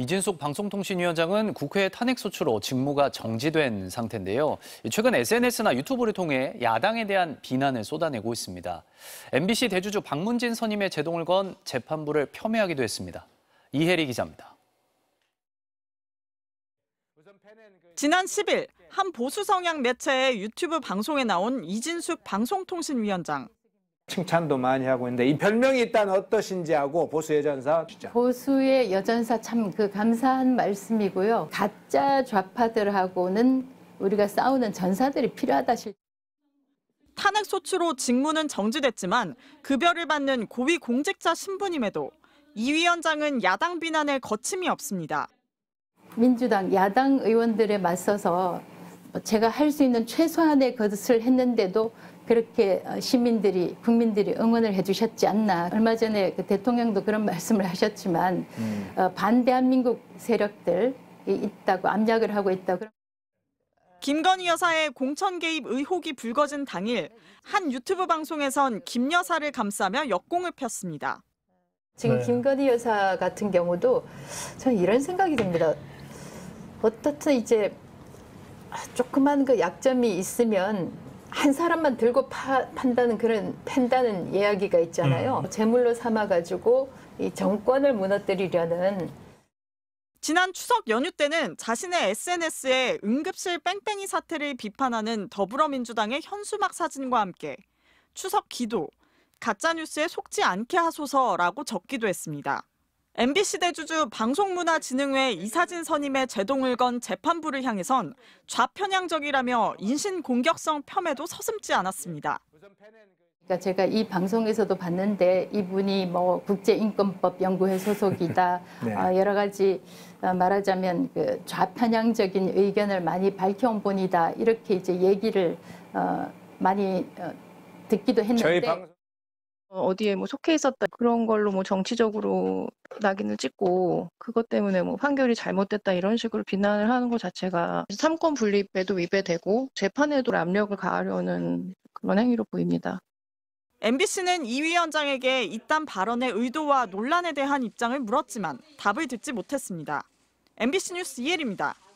이진숙 방송통신위원장은 국회 탄핵소추로 직무가 정지된 상태인데요. 최근 SNS나 유튜브를 통해 야당에 대한 비난을 쏟아내고 있습니다. MBC 대주주 박문진 선임의 제동을 건 재판부를 폄훼하기도 했습니다. 이혜리 기자입니다. 지난 10일 한 보수 성향 매체의 유튜브 방송에 나온 이진숙 방송통신위원장. 칭찬도 많이 하고 있는데 이 별명이 일단 어떠신지 하고 보수의 전사 진짜 보수의 여전사 참 그 감사한 말씀이고요. 가짜 좌파들하고는 우리가 싸우는 전사들이 필요하다 실. 탄핵 소추로 직무는 정지됐지만 급여를 그 받는 고위 공직자 신분임에도 이 위원장은 야당 비난에 거침이 없습니다. 민주당 야당 의원들에 맞서서 제가 할 수 있는 최소한의 것을 했는데도 그렇게 어, 시민들이 국민들이 응원을 해주셨지 않나 얼마 전에 그 대통령도 그런 말씀을 하셨지만 음. 어, 반대한민국 세력들 이 있다고 압력을 하고 있다고. 김건희 여사의 공천 개입 의혹이 불거진 당일 한 유튜브 방송에선 김 여사를 감싸며 역공을 폈습니다. 지금 네. 김건희 여사 같은 경우도 저는 이런 생각이 듭니다. 어떻든 이제 조그만 그 약점이 있으면 한 사람만 들고 파, 판다는 그런 팬다는 이야기가 있잖아요. 음. 제물로 삼아 가지고 이 정권을 무너뜨리려는 지난 추석 연휴 때는 자신의 SNS에 응급실 뺑뺑이 사태를 비판하는 더불어민주당의 현수막 사진과 함께 추석 기도, 가짜뉴스에 속지 않게 하소서라고 적기도 했습니다. MBC 대주주 방송문화진흥회 이사진 선임의 제동을 건 재판부를 향해선 좌편향적이라며 인신공격성 폄훼도 서슴지 않았습니다. 그러니까 제가 이 방송에서도 봤는데 이분이 뭐 국제인권법 연구회 소속이다 네. 아, 여러 가지 어, 말하자면 그 좌편향적인 의견을 많이 밝혀온 분이다 이렇게 이제 얘기를 어, 많이 어, 듣기도 했는데. 어, 어디에 뭐 속해 있었다 그런 걸로 뭐 정치적으로 낙인을 찍고 그것 때문에 뭐 판결이 잘못됐다 이런 식으로 비난을 하는 것 자체가 삼권 분립에도 위배되고 재판에도 압력을 가하려는 그런 행위로 보입니다. MBC는 이 위원장에게 이딴 발언의 의도와 논란에 대한 입장을 물었지만 답을 듣지 못했습니다. MBC 뉴스 이혜리입니다.